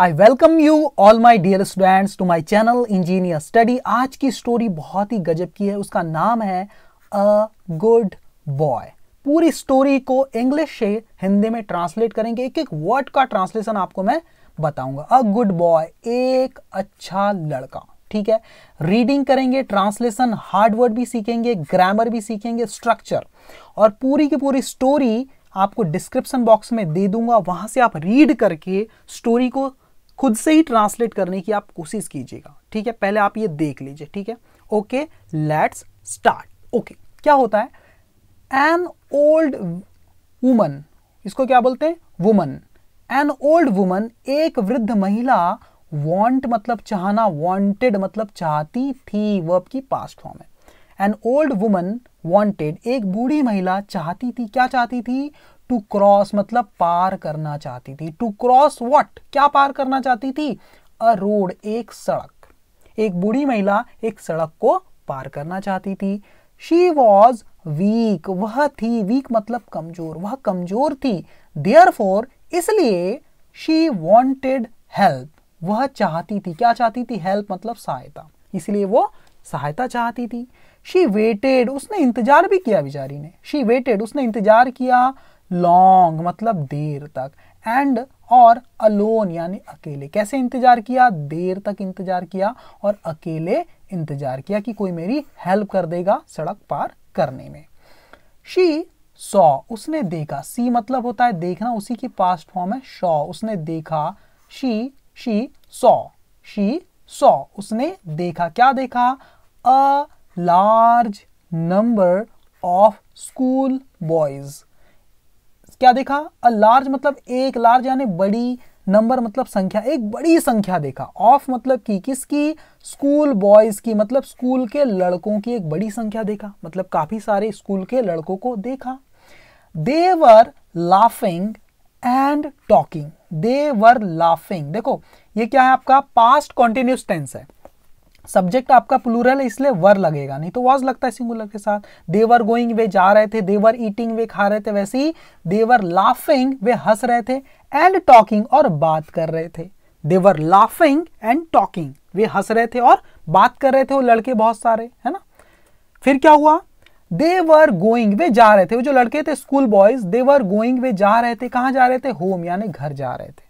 I welcome you all my dear students to my channel engineer study आज की story बहुत ही गजब की है उसका नाम है अ गुड बॉय पूरी स्टोरी को इंग्लिश से हिंदी में ट्रांसलेट करेंगे एक एक वर्ड का ट्रांसलेशन आपको मैं बताऊंगा अ गुड बॉय एक अच्छा लड़का ठीक है रीडिंग करेंगे ट्रांसलेशन हार्डवर्ड भी सीखेंगे ग्रामर भी सीखेंगे स्ट्रक्चर और पूरी की पूरी स्टोरी आपको डिस्क्रिप्शन बॉक्स में दे दूंगा वहां से आप रीड करके स्टोरी को खुद से ही ट्रांसलेट करने की आप कोशिश कीजिएगा ठीक है पहले आप ये देख लीजिए ठीक है ओके लेट्स स्टार्ट ओके क्या होता है एन ओल्ड वुमन इसको क्या बोलते हैं वुमन एन ओल्ड वुमन एक वृद्ध महिला वॉन्ट मतलब चाहना वॉन्टेड मतलब चाहती थी वर्ब की पास्ट फॉर्म है एन ओल्ड वुमन वॉन्टेड एक बूढ़ी महिला चाहती थी क्या चाहती थी टू क्रॉस मतलब पार करना चाहती थी टू क्रॉस वॉट क्या पार करना चाहती थी अ रोड एक सड़क एक बूढ़ी महिला एक सड़क को पार करना चाहती थी शी वॉज वीक वह थी वीक मतलब कमजोर वह कमजोर थी देयर फोर इसलिए शी वॉन्टेड हेल्प वह चाहती थी क्या चाहती थी हेल्प मतलब सहायता इसलिए वो सहायता चाहती थी शी वेटेड उसने इंतजार भी किया बिचारी ने शी वेटेड उसने इंतजार किया लॉन्ग मतलब देर तक एंड और अलोन यानी अकेले कैसे इंतजार किया देर तक इंतजार किया और अकेले इंतजार किया कि कोई मेरी हेल्प कर देगा सड़क पार करने में शी सॉ उसने देखा सी मतलब होता है देखना उसी की पास्ट फॉर्म है शॉ उसने देखा she she saw she saw उसने देखा क्या देखा a large number of school boys क्या देखा अ लार्ज मतलब एक लार्ज यानी बड़ी नंबर मतलब संख्या एक बड़ी संख्या देखा ऑफ मतलब की किसकी स्कूल बॉयज की मतलब स्कूल के लड़कों की एक बड़ी संख्या देखा मतलब काफी सारे स्कूल के लड़कों को देखा they were laughing and talking they were laughing देखो ये क्या है आपका पास्ट कॉन्टिन्यूस टेंस है सब्जेक्ट आपका प्लूरल है इसलिए वर लगेगा नहीं तो वॉज लगता है सिंगुलर के साथ देवर गोइंग वे जा रहे थे देवर ईटिंग वे खा रहे थे वैसे ही देवर लाफिंग वे हंस रहे थे एंड टॉकिंग और बात कर रहे थे देवर लाफिंग एंड टॉकिंग वे हंस रहे थे और बात कर रहे थे वो लड़के बहुत सारे है ना फिर क्या हुआ देवर गोइंग वे जा रहे थे वो जो लड़के थे स्कूल बॉयज देवर गोइंग वे जा रहे थे कहां जा रहे थे होम यानी घर जा रहे थे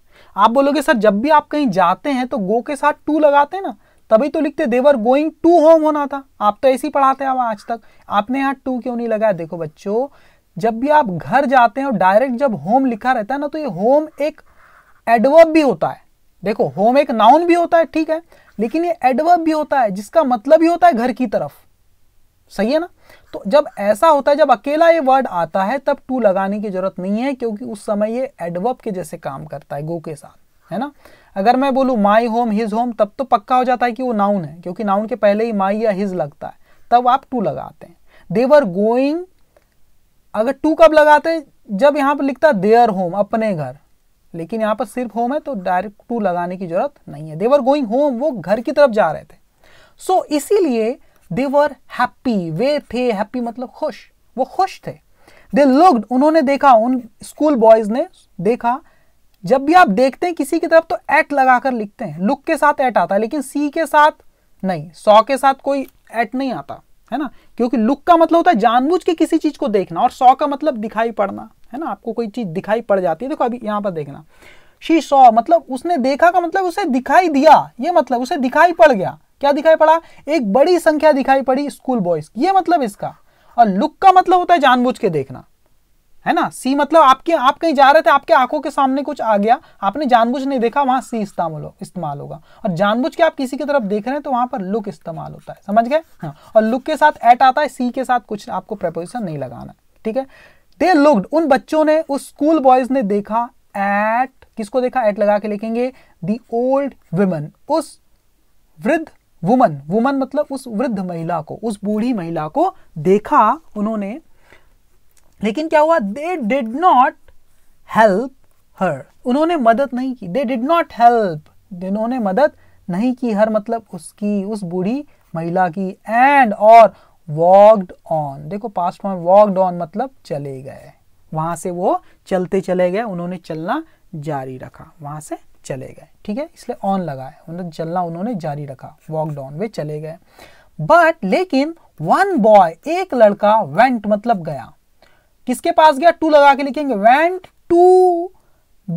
आप बोलोगे सर जब भी आप कहीं जाते हैं तो गो के साथ टू लगाते हैं ना तभी तो लिखते देवर गोइंग टू होम होना था आप तो ऐसे ही पढ़ाते हैं आज तक आपने यहाँ टू क्यों नहीं लगाया देखो बच्चों जब भी आप घर जाते हैं और डायरेक्ट जब होम लिखा रहता है ना तो ये होम एक एडवर्ब भी होता है देखो होम एक नाउन भी होता है ठीक है लेकिन ये एडवर्ब भी होता है जिसका मतलब ही होता है घर की तरफ सही है ना तो जब ऐसा होता है जब अकेला ये वर्ड आता है तब टू लगाने की जरूरत नहीं है क्योंकि उस समय ये एडवर्ब के जैसे काम करता है गो के साथ है ना अगर मैं बोलूँ माई होम हिज होम तब तो पक्का हो जाता है कि वो नाउन है क्योंकि नाउन के पहले ही माई या हिज लगता है तब आप टू लगाते हैं देवर गोइंग अगर टू कब लगाते हैं जब यहाँ पर लिखता देयर होम अपने घर लेकिन यहाँ पर सिर्फ होम है तो डायरेक्ट टू लगाने की जरूरत नहीं है देवर गोइंग होम वो घर की तरफ जा रहे थे सो so, इसीलिए देवर हैप्पी वे थे हैप्पी मतलब खुश वो खुश थे दे लुक्ड उन्होंने देखा उन स्कूल बॉयज ने देखा जब भी आप देखते हैं किसी की तरफ तो एट लगाकर लिखते हैं लुक के साथ एट आता है लेकिन सी के साथ नहीं सौ के साथ कोई एट नहीं आता है ना क्योंकि लुक का मतलब होता है जानबूझ के किसी चीज को देखना और सौ का मतलब दिखाई पड़ना है ना आपको कोई चीज दिखाई पड़ जाती है देखो अभी यहां पर देखना शी सौ मतलब उसने देखा का मतलब उसे दिखाई दिया ये मतलब उसे दिखाई पड़ गया क्या दिखाई पड़ा एक बड़ी संख्या दिखाई पड़ी स्कूल बॉयज ये मतलब इसका और लुक का मतलब होता है जानबूझ के देखना है ना सी मतलब आपके आप कहीं जा रहे थे आपके आंखों के सामने कुछ आ गया आपने जानबूझ नहीं देखा वहां सी इस्तेमाल हो इस्तेमाल होगा और जानबूझ के आप किसी की तरफ देख रहे हैं तो वहां पर लुक इस्तेमाल होता है समझ गए हाँ और लुक के साथ एट आता है सी के साथ कुछ आपको प्रपोजिशन नहीं लगाना ठीक है दे लुकड उन बच्चों ने उस स्कूल बॉयज ने देखा एट किसको देखा एट लगा के लिखेंगे दी ओल्ड वुमन उस वृद्ध वुमन वुमन मतलब उस वृद्ध महिला को उस बूढ़ी महिला को देखा उन्होंने लेकिन क्या हुआ they did not help her उन्होंने मदद नहीं की दे डिड नॉट हेल्प उन्होंने मदद नहीं की हर मतलब उसकी उस बूढ़ी महिला की एंड और वॉकड ऑन देखो पास्ट में वॉकड ऑन मतलब चले गए वहां से वो चलते चले गए उन्होंने चलना जारी रखा वहां से चले गए ठीक है इसलिए ऑन है उन्होंने चलना उन्होंने जारी रखा वॉकड ऑन वे चले गए बट लेकिन वन बॉय एक लड़का वेंट मतलब गया किसके पास गया टू लगा के लिखेंगे went to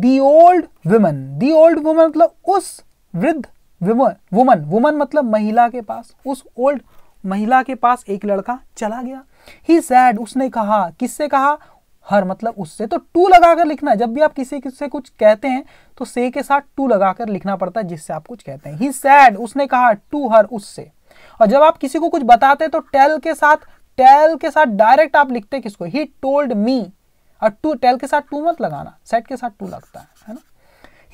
the old woman the old woman मतलब उस वृद्ध वुमन वुमन मतलब महिला के पास उस ओल्ड महिला के पास एक लड़का चला गया ही सैड उसने कहा किससे कहा हर मतलब उससे तो टू लगाकर लिखना जब भी आप किसी से कुछ कहते हैं तो से के साथ टू लगाकर लिखना पड़ता है जिससे आप कुछ कहते हैं ही सैड उसने कहा टू हर उससे और जब आप किसी को कुछ बताते हैं तो टेल के साथ टेल के साथ डायरेक्ट आप लिखते हैं किसको ही टोल्ड मी और टू टेल के साथ टू मत लगाना सेट के साथ टू लगता है है ना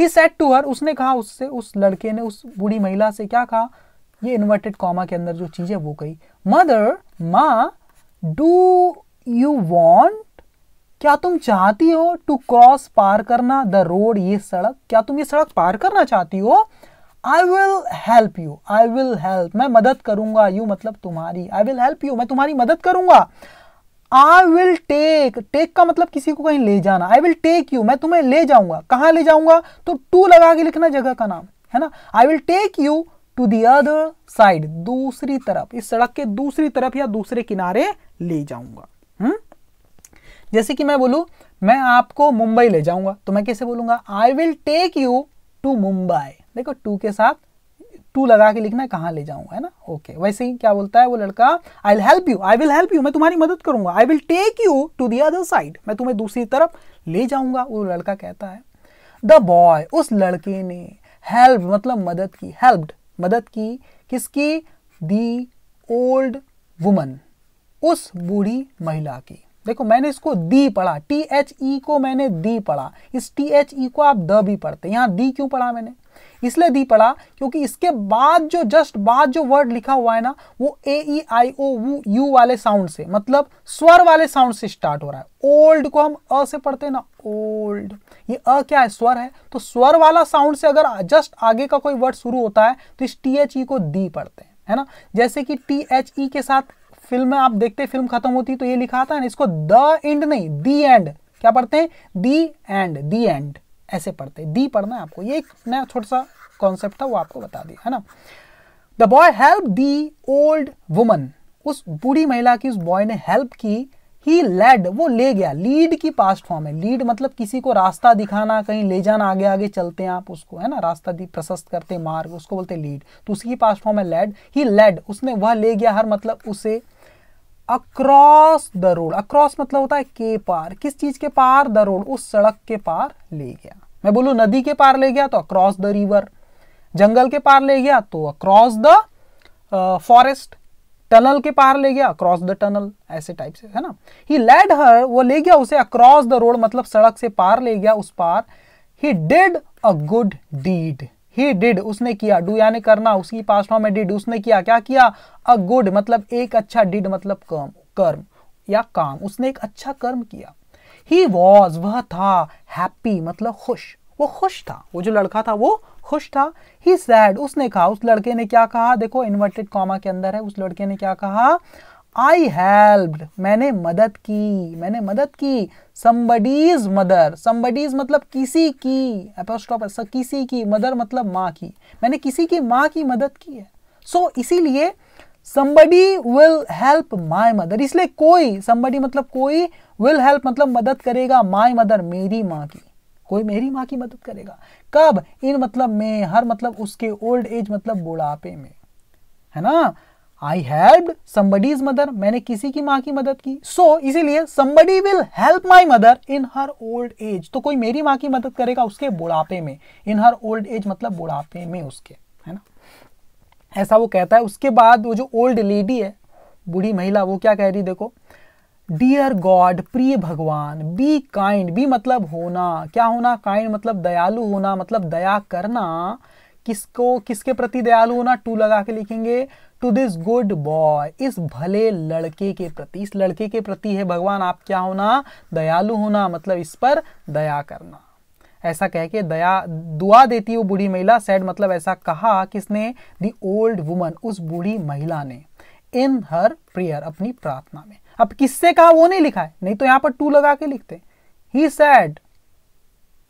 ही सेट टू हर उसने कहा उससे उस लड़के ने उस बूढ़ी महिला से क्या कहा ये इन्वर्टेड कॉमा के अंदर जो चीज़ है वो कही मदर माँ डू यू वॉन्ट क्या तुम चाहती हो टू क्रॉस पार करना द रोड ये सड़क क्या तुम ये सड़क पार करना चाहती हो I will help you I will help मैं मदद करूंगा यू मतलब तुम्हारी आई विल हेल्प यू मैं तुम्हारी मदद करूंगा आई विल टेक टेक का मतलब किसी को कहीं ले जाना आई विल टेक यू मैं तुम्हें ले जाऊंगा कहां ले जाऊंगा तो टू लगा के लिखना जगह का नाम है ना I will take you to the other side दूसरी तरफ इस सड़क के दूसरी तरफ या दूसरे किनारे ले जाऊंगा हम्म? जैसे कि मैं बोलू मैं आपको मुंबई ले जाऊंगा तो मैं कैसे बोलूंगा I will take you to Mumbai देखो टू के साथ टू लगा के लिखना है कहाँ ले जाऊँ है ना ओके okay. वैसे ही क्या बोलता है वो लड़का I will help you I will help you मैं तुम्हारी मदद करूंगा I will take you to the other side मैं तुम्हें दूसरी तरफ ले जाऊंगा वो लड़का कहता है द बॉय उस लड़के ने हेल्प मतलब मदद की हेल्प्ड मदद की किसकी दी ओल्ड वुमन उस बूढ़ी महिला की देखो मैंने इसको दी पढ़ा टी एच ई को मैंने दी पढ़ा इस टी एच ई को आप द भी पढ़ते यहां दी क्यों पढ़ा मैंने इसलिए दी पड़ा क्योंकि इसके बाद जो जस्ट बाद जो वर्ड लिखा हुआ है ना वो ए ई आई ओ वू यू वाले साउंड से मतलब स्वर वाले साउंड से स्टार्ट हो रहा है ओल्ड को हम अ से पढ़ते हैं ना ओल्ड ये अ क्या है स्वर है तो स्वर वाला साउंड से अगर जस्ट आगे का कोई वर्ड शुरू होता है तो इस टी एच ई को दी पढ़ते हैं है ना जैसे कि टी एच ई के साथ फिल्म में आप देखते हैं फिल्म खत्म होती तो ये लिखा था ना इसको द एंड नहीं दी एंड क्या पढ़ते हैं दी एंड दी एंड ऐसे पढ़ते दी पढ़ना है आपको ये एक नया छोटा सा कॉन्सेप्ट था वो आपको बता दिया है ना the boy help the old woman उस बूढ़ी महिला की उस बॉय ने हेल्प की ही लेड वो ले गया लीड की पास्ट फॉर्म है लीड मतलब किसी को रास्ता दिखाना कहीं ले जाना आगे आगे चलते हैं आप उसको है ना रास्ता दी प्रशस्त करते मार्ग उसको बोलते लीड तो उसकी पास्ट फॉर्म है लेड ही लेड उसने वह ले गया हर मतलब उसे अक्रॉस द रोड अक्रॉस मतलब होता है के पार किस चीज के पार द रोड उस सड़क के पार ले गया मैं बोलू नदी के पार ले गया तो अक्रॉस द रिवर जंगल के पार ले गया तो अक्रॉस द फॉरेस्ट टनल के पार ले गया अक्रॉस द टनल ऐसे टाइप से है ना ही लेड हर वो ले गया उसे अक्रॉस द रोड मतलब सड़क से पार ले गया उस पार he did a good deed he did उसने किया डू यानी करना उसकी पास्ट फॉर्म में डिड उसने किया क्या किया अ गुड मतलब एक अच्छा डिड मतलब कर्म कर्म या काम उसने एक अच्छा कर्म किया ही वॉज वह था हैप्पी मतलब खुश वो खुश था वो जो लड़का था वो खुश था ही सैड उसने कहा उस लड़के ने क्या कहा देखो इन्वर्टेड कॉमा के अंदर है उस लड़के ने क्या कहा आई हेल्प्ड मैंने मदद की मैंने मदद की समबडीज मदर समबडीज मतलब किसी की एपोस्टॉप ऐसा किसी की मदर मतलब माँ की मैंने किसी की माँ की मदद की है सो so, इसीलिए somebody will help my mother इसलिए कोई समबडी मतलब कोई विल हेल्प मतलब मदद करेगा माय मदर मेरी माँ की कोई मेरी माँ की मदद करेगा कब इन मतलब में हर मतलब उसके ओल्ड एज मतलब बुढ़ापे में है ना I help somebody is mother मैंने किसी की माँ की मदद की सो so, इसीलिए somebody will help my mother in her old age तो कोई मेरी माँ की मदद करेगा उसके बुढ़ापे में इन हर ओल्ड एज मतलब बुढ़ापे में उसके है ना ऐसा वो कहता है उसके बाद वो जो ओल्ड लेडी है बूढ़ी महिला वो क्या कह रही देखो डियर गॉड प्रिय भगवान बी काइंड बी मतलब होना क्या होना काइंड मतलब दयालु होना मतलब दया करना किसको किसके प्रति दयालु होना टू लगा के लिखेंगे टू दिस गुड बॉय इस भले लड़के के प्रति इस लड़के के प्रति है भगवान आप क्या होना दयालु होना मतलब इस पर दया करना ऐसा कह के दया दुआ देती वो बूढ़ी महिला सैड मतलब ऐसा कहा किसने दी ओल्ड वुमन उस बूढ़ी महिला ने इन हर प्रेयर अपनी प्रार्थना में अब किससे कहा वो नहीं लिखा है नहीं तो यहाँ पर टू लगा के लिखते ही सैड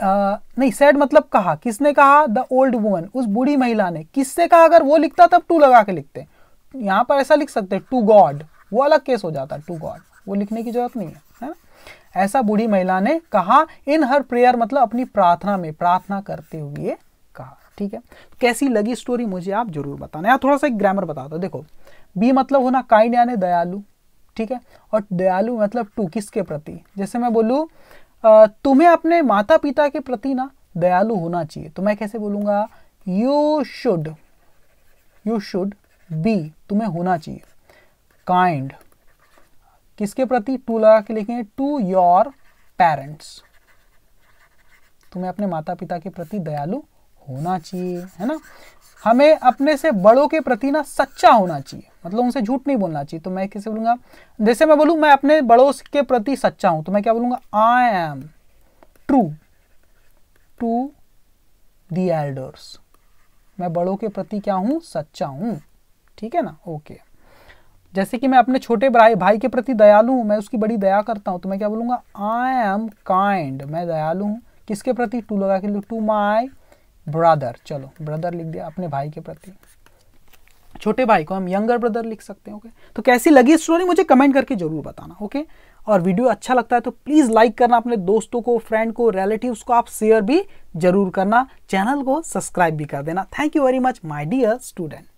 आ, नहीं सैड मतलब कहा किसने कहा द ओल्ड वुमन उस बूढ़ी महिला ने किससे कहा अगर वो लिखता तब टू लगा के लिखते यहां पर ऐसा लिख सकते टू गॉड वो अलग केस हो जाता टू गॉड वो लिखने की जरूरत नहीं है है ना ऐसा बूढ़ी महिला ने कहा इन हर प्रेयर मतलब अपनी प्रार्थना में प्रार्थना करते हुए कहा ठीक है तो कैसी लगी स्टोरी मुझे आप जरूर बताना यहाँ थोड़ा सा एक ग्रामर बता दो देखो बी मतलब होना काइंड यानी दयालु ठीक है और दयालु मतलब टू किसके प्रति जैसे मैं बोलूँ तुम्हें अपने माता पिता के प्रति ना दयालु होना चाहिए तो मैं कैसे बोलूंगा you should you should be तुम्हें होना चाहिए काइंड किसके प्रति टू लगा के लिखेंगे टू योर पेरेंट्स तुम्हें अपने माता पिता के प्रति दयालु होना चाहिए है ना हमें अपने से बड़ों के प्रति ना सच्चा होना चाहिए मतलब उनसे झूठ नहीं बोलना चाहिए तो मैं कैसे बोलूंगा जैसे मैं बोलूं मैं अपने बड़ों के प्रति सच्चा हूं तो मैं क्या बोलूंगा I am true to the elders मैं बड़ों के प्रति क्या हूं सच्चा हूं ठीक है ना ओके जैसे कि मैं अपने छोटे भाई भाई के प्रति दयालु हूं मैं उसकी बड़ी दया करता हूं तो मैं क्या बोलूंगा आई एम काइंड मैं दयालु हूँ किसके प्रति टू लगा के टू माई ब्रदर चलो ब्रदर लिख दिया अपने भाई के प्रति छोटे भाई को हम यंगर ब्रदर लिख सकते हैं ओके तो कैसी लगी स्टोरी मुझे कमेंट करके जरूर बताना ओके और वीडियो अच्छा लगता है तो प्लीज़ लाइक करना अपने दोस्तों को फ्रेंड को रिलेटिव्स को आप शेयर भी जरूर करना चैनल को सब्सक्राइब भी कर देना thank you very much my dear student